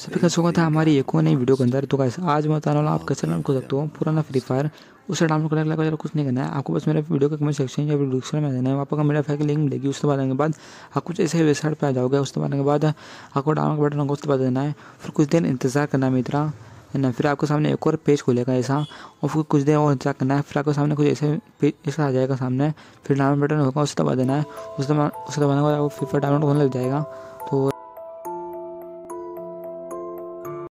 सभी का स्वागत है हमारी एक नई वीडियो के अंदर तो गाइस आज मैं बता रहा हूँ आप कैसे डाउनलोड कर सकते हो पुराना फ्री फायर उसे डाउनलोड करने के लगा कुछ नहीं करना है आपको बस मेरे वीडियो के कमेंट सेक्शन या डिस्क्रिप्शन में देना है वहाँ पर मेरा फैक लिंक मिलेगी उसके बाद आने के बाद आप कुछ ऐसे वेबसाइट पर आ जाओगे उसके बाद आने के बाद आपको डाउनलोड बटन होगा उसके बाद देना है फिर कुछ देर इंतजार करना है मित्रा है ना फिर आपके सामने एक और पेज खुलेगा ऐसा और फिर कुछ देर और इंतजार करना है फिर आपके सामने कुछ ऐसे पेज ऐसा आ जाएगा सामने फिर डाउनलोड बटन होगा उसके बाद देना है उसके बाद उसके बाद फ्री फायर डाउनलोड होने लग जाएगा तो